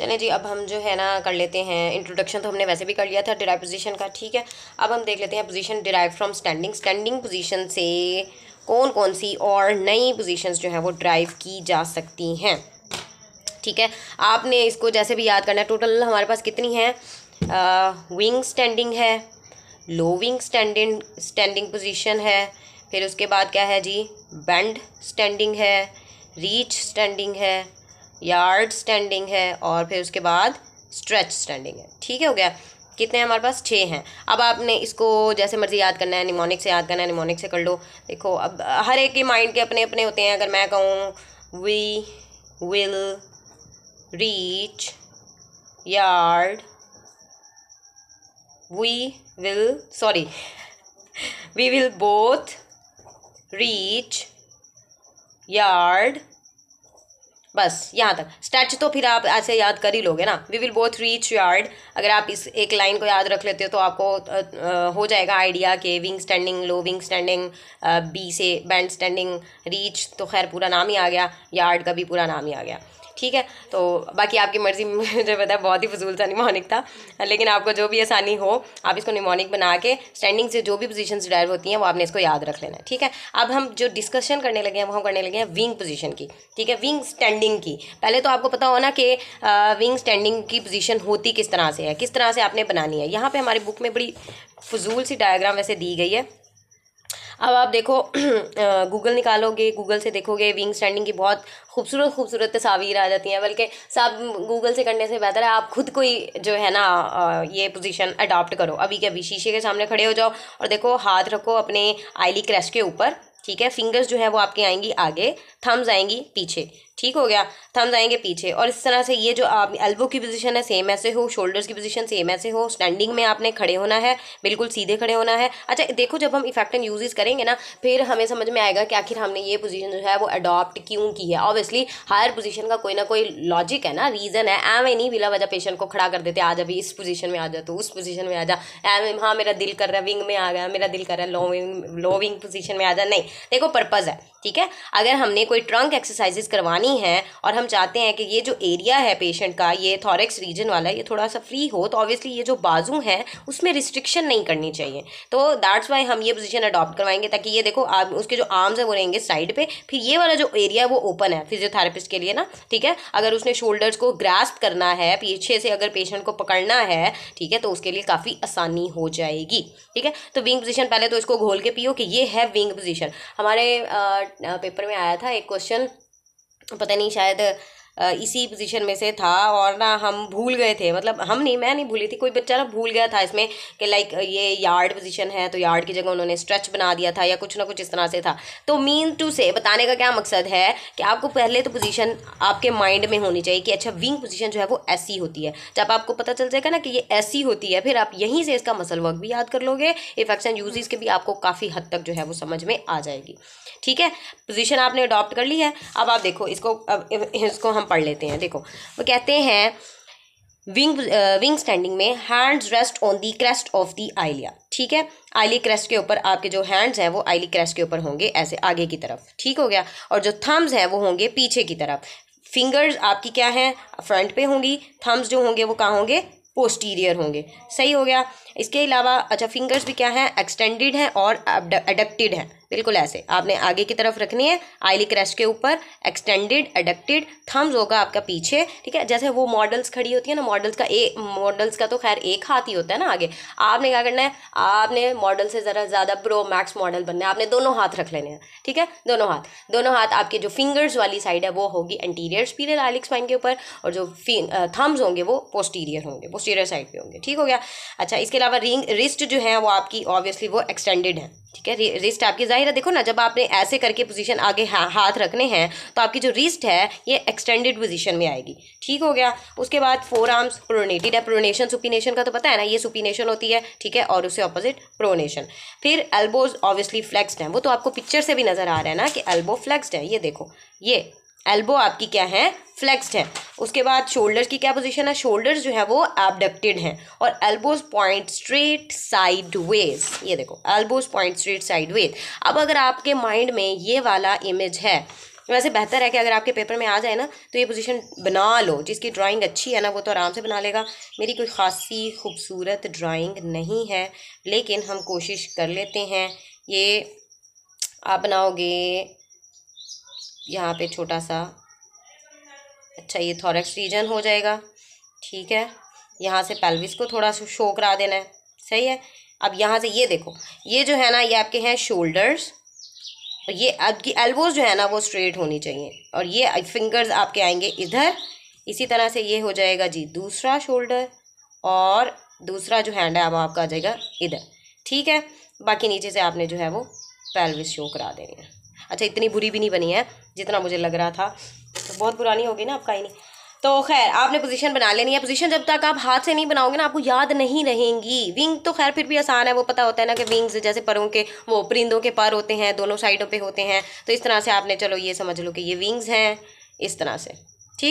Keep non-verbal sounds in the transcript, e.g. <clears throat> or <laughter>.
चले जी अब हम जो है ना कर लेते हैं इंट्रोडक्शन तो हमने वैसे भी कर लिया था डिराइव पोजीशन का ठीक है अब हम देख लेते हैं position derive from standing standing position से कौन कौन सी और नई पोजीशंस जो हैं वो ड्राइव की जा सकती हैं ठीक है आपने इसको जैसे भी याद करना है टोटल हमारे पास कितनी है विंग स्टैंडिंग है low wing standing standing position है फिर उसके बाद क्या है जी बैंड स्टैंडिंग है रीच स्टैंडिंग है यार्ड स्टैंडिंग है और फिर उसके बाद स्ट्रेच स्टैंडिंग है ठीक है हो गया कितने हमारे पास छः हैं अब आपने इसको जैसे मर्जी याद करना है निमोनिक से याद करना है निमोनिक से कर लो देखो अब हर एक के माइंड के अपने अपने होते हैं अगर मैं कहूँ we will reach yard we will sorry we will both reach yard बस यहाँ तक स्टैच तो फिर आप ऐसे याद कर ही लोगे ना we will both reach yard अगर आप इस एक लाइन को याद रख लेते हो तो आपको आ, आ, हो जाएगा आइडिया के wing standing low wing standing बी से बैंड स्टैंडिंग रीच तो खैर पूरा नाम ही आ गया यार्ड का भी पूरा नाम ही आ गया ठीक है तो बाकी आपकी मर्ज़ी <laughs> मुझे पता है बहुत ही फजूल सा निमोनिक था लेकिन आपको जो भी आसानी हो आप इसको निमोनिक बना के स्टैंडिंग से जो भी पोजिशन डायर होती हैं वो आपने इसको याद रख लेना है ठीक है अब हम जो डिस्कशन करने लगे हैं वो हम करने लगे हैं विंग पोजीशन की ठीक है विंग स्टैंडिंग की पहले तो आपको पता होना कि विंग स्टैंडिंग की पोजिशन होती किस तरह से है किस तरह से आपने बनानी है यहाँ पर हमारी बुक में बड़ी फजूल सी डायग्राम वैसे दी गई है अब आप देखो गूगल <clears throat> निकालोगे गूगल से देखोगे विंग स्टैंडिंग की बहुत खूबसूरत खूबसूरत तस्वीर आ जाती हैं बल्कि सब गूगल से करने से बेहतर है आप खुद कोई जो है ना ये पोजीशन अडॉप्ट करो अभी के अभी शीशे के सामने खड़े हो जाओ और देखो हाथ रखो अपने आईली क्रैश के ऊपर ठीक है फिंगर्स जो है वो आपकी आएंगी आगे थम्स आएंगी पीछे ठीक हो गया हम जाएंगे पीछे और इस तरह से ये जो आप एल्बो की पोजीशन है सेम ऐसे हो शोल्डर्स की पोजीशन सेम ऐसे हो स्टैंडिंग में आपने खड़े होना है बिल्कुल सीधे खड़े होना है अच्छा देखो जब हम इफेक्टिव यूजेस करेंगे ना फिर हमें समझ में आएगा कि आखिर हमने ये पोजीशन जो है वो अडॉप्ट क्यों की है ऑब्वियसली हायर पोजिशन का कोई ना कोई लॉजिक है ना रीज़न है ए नहीं बिला वजह पेशेंट को खड़ा कर देते आज अभी इस पोजीशन में आ जा तो उस पोजिशन में आ जा एम हाँ मेरा दिल कर रहा है विंग में आ गया मेरा दिल कर रहा है low wing low wing position में आ जा नहीं देखो पर्पज़ है ठीक है अगर हमने कोई ट्रंक एक्सरसाइजेस करवानी है और हम चाहते हैं कि ये जो एरिया है पेशेंट का ये थॉरेक्स रीजन वाला ये थोड़ा सा फ्री हो तो ऑब्वियसली ये जो बाजू है उसमें रिस्ट्रिक्शन नहीं करनी चाहिए तो दैट्स वाई हम ये पोजीशन अडॉप्ट करवाएंगे ताकि ये देखो आप उसके जो आर्म्स हैं वो रहेंगे साइड पर फिर ये वाला जो एरिया है वो ओपन है फिजियोथेरेपिस्ट के लिए ना ठीक है अगर उसने शोल्डर्स को ग्रास्प करना है पीछे से अगर पेशेंट को पकड़ना है ठीक है तो उसके लिए काफ़ी आसानी हो जाएगी ठीक है तो विंग पोजिशन पहले तो इसको घोल के पियो कि ये है विंग पोजिशन हमारे पेपर में आया था एक क्वेश्चन पता नहीं शायद इसी पोजीशन में से था और ना हम भूल गए थे मतलब हम नहीं मैं नहीं भूली थी कोई बच्चा ना भूल गया था इसमें कि लाइक ये यार्ड पोजीशन है तो यार्ड की जगह उन्होंने स्ट्रेच बना दिया था या कुछ ना कुछ इस तरह से था तो मीन टू से बताने का क्या मकसद है कि आपको पहले तो पोजीशन आपके माइंड में होनी चाहिए कि अच्छा विंग पोजिशन जो है वो ऐसी होती है जब आपको पता चल जाएगा ना कि ये ऐसी होती है फिर आप यहीं से इसका मसल वर्क भी याद कर लोगे इफेक्ट्स एंड यूजेस के भी आपको काफ़ी हद तक जो है वो समझ में आ जाएगी ठीक है पोजिशन आपने अडॉप्ट कर ली है अब आप देखो इसको अब इसको हम पढ़ लेते हैं देखो वो कहते हैं विंग विंग स्टैंडिंग में hands rest on the crest of the ilia ठीक है आइली क्रेस्ट के ऊपर आपके जो हैंड्स हैं वो आइली क्रेस्ट के ऊपर होंगे ऐसे आगे की तरफ ठीक हो गया और जो थम्स हैं वो होंगे पीछे की तरफ फिंगर्स आपकी क्या हैं फ्रंट पे होंगी थम्स जो होंगे वो कहाँ होंगे पोस्टीरियर होंगे सही हो गया इसके अलावा अच्छा फिंगर्स भी क्या हैं एक्सटेंडेड हैं और एडप्टेड हैं बिल्कुल ऐसे आपने आगे की तरफ रखनी है आईली क्रैश के ऊपर एक्सटेंडेड एडक्टेड थम्स होगा आपका पीछे ठीक है जैसे वो मॉडल्स खड़ी होती है ना मॉडल्स का ए मॉडल्स का तो खैर एक हाथ ही होता है ना आगे आपने क्या करना है आपने मॉडल से ज़रा ज़्यादा प्रो मैक्स मॉडल बनना है आपने दोनों हाथ रख लेने हैं ठीक है दोनों हाथ दोनों हाथ आपके जो फिंगर्स वाली साइड है वो होगी एंटीरियर स्पीरियर आइलिक स्पाइन के ऊपर और जो थम्स होंगे वो पोस्टीरियर होंगे पोस्टीरियर साइड पर होंगे ठीक हो गया अच्छा इसके अलावा रिंग रिस्ट जो है वो आपकी ऑब्वियसली वो एक्सटेंडेड है ठीक है रिस्ट आपकी जाहिर है देखो ना जब आपने ऐसे करके पोजीशन आगे हा, हाथ रखने हैं तो आपकी जो रिस्ट है ये एक्सटेंडेड पोजीशन में आएगी ठीक हो गया उसके बाद फोर आर्म्स प्रोनेटेड है प्रोनेशन सुपिनेशन का तो पता है ना ये सुपिनेशन होती है ठीक है और उसे ऑपोजिट प्रोनेशन फिर एल्बोज ऑब्वियसली फ्लेक्सड हैं वो तो आपको पिक्चर से भी नज़र आ रहा है ना कि एल्बो फ्लेक्सड है ये देखो ये एल्बो आपकी क्या है फ्लेक्स्ड है उसके बाद शोल्डर की क्या पोजीशन है शोल्डर्स जो है वो एबडक्टेड हैं और elbows point straight sideways ये देखो elbows point straight sideways अब अगर आपके माइंड में ये वाला इमेज है वैसे बेहतर है कि अगर आपके पेपर में आ जाए ना तो ये पोजीशन बना लो जिसकी ड्राइंग अच्छी है ना वो तो आराम से बना लेगा मेरी कोई खासी खूबसूरत ड्राइंग नहीं है लेकिन हम कोशिश कर लेते हैं ये आप बनाओगे यहाँ पे छोटा सा अच्छा ये थॉरेक्स रीजन हो जाएगा ठीक है यहाँ से पेल्विस को थोड़ा सा शो करा देना है सही है अब यहाँ से ये देखो ये जो है ना ये आपके हैं शोल्डर्स और ये आपकी एल्बोज जो है ना वो स्ट्रेट होनी चाहिए और ये फिंगर्स आपके आएंगे इधर इसी तरह से ये हो जाएगा जी दूसरा शोल्डर और दूसरा जो हैंड है वो आपका आ जाएगा इधर ठीक है बाकी नीचे से आपने जो है वो पैलविस शो करा देनी है अच्छा इतनी बुरी भी नहीं बनी है जितना मुझे लग रहा था तो बहुत पुरानी होगी ना आपका ही नहीं तो खैर आपने पोजीशन बना लेनी है पोजीशन जब तक आप हाथ से नहीं बनाओगे ना आपको याद नहीं रहेंगी विंग तो खैर फिर भी आसान है वो पता होता है ना कि विंग्स जैसे परों के वो परिंदों के पर होते हैं दोनों साइडों पे होते हैं तो इस तरह से आपने चलो ये समझ लो कि ये विंग्स हैं इस तरह से